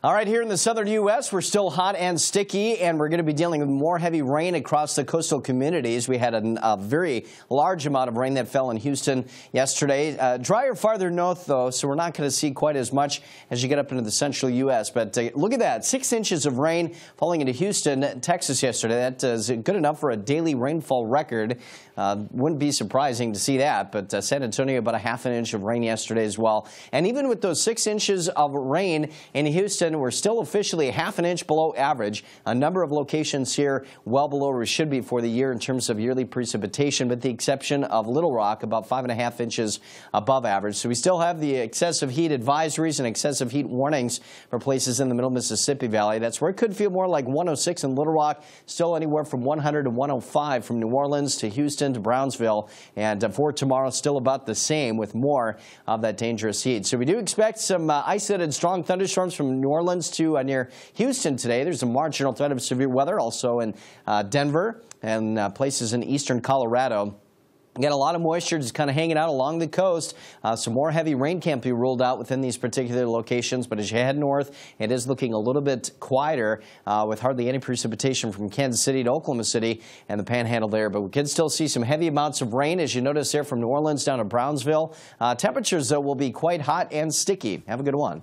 All right, here in the southern U.S., we're still hot and sticky, and we're going to be dealing with more heavy rain across the coastal communities. We had a, a very large amount of rain that fell in Houston yesterday. Uh, drier farther north, though, so we're not going to see quite as much as you get up into the central U.S. But uh, look at that six inches of rain falling into Houston, Texas yesterday. That is good enough for a daily rainfall record. Uh, wouldn't be surprising to see that, but uh, San Antonio, about a half an inch of rain yesterday as well. And even with those six inches of rain in Houston, Livingston, we're still officially half an inch below average. A number of locations here well below where we should be for the year in terms of yearly precipitation, with the exception of Little Rock, about five and a half inches above average. So we still have the excessive heat advisories and excessive heat warnings for places in the middle Mississippi Valley. That's where it could feel more like 106 in Little Rock, still anywhere from 100 to 105 from New Orleans to Houston to Brownsville. And uh, for tomorrow, still about the same with more of that dangerous heat. So we do expect some uh, isolated strong thunderstorms from New Orleans. Orleans to uh, near Houston today. There's a marginal threat of severe weather also in uh, Denver and uh, places in eastern Colorado. Got a lot of moisture just kind of hanging out along the coast. Uh, some more heavy rain can't be ruled out within these particular locations, but as you head north, it is looking a little bit quieter uh, with hardly any precipitation from Kansas City to Oklahoma City and the panhandle there. But we can still see some heavy amounts of rain, as you notice there from New Orleans down to Brownsville. Uh, temperatures, though, will be quite hot and sticky. Have a good one.